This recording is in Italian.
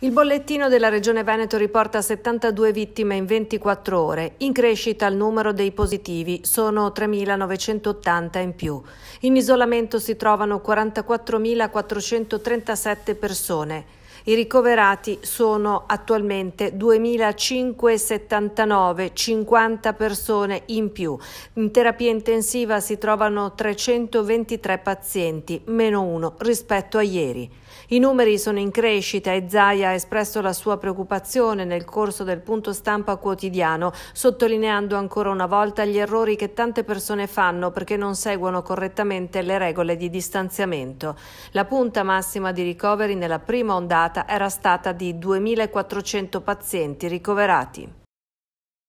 Il bollettino della Regione Veneto riporta 72 vittime in 24 ore, in crescita il numero dei positivi, sono 3.980 in più. In isolamento si trovano 44.437 persone. I ricoverati sono attualmente 2.579, 50 persone in più. In terapia intensiva si trovano 323 pazienti, meno uno rispetto a ieri. I numeri sono in crescita e Zaia ha espresso la sua preoccupazione nel corso del punto stampa quotidiano, sottolineando ancora una volta gli errori che tante persone fanno perché non seguono correttamente le regole di distanziamento. La punta massima di ricoveri nella prima ondata giornata era stata di 2.400 pazienti ricoverati.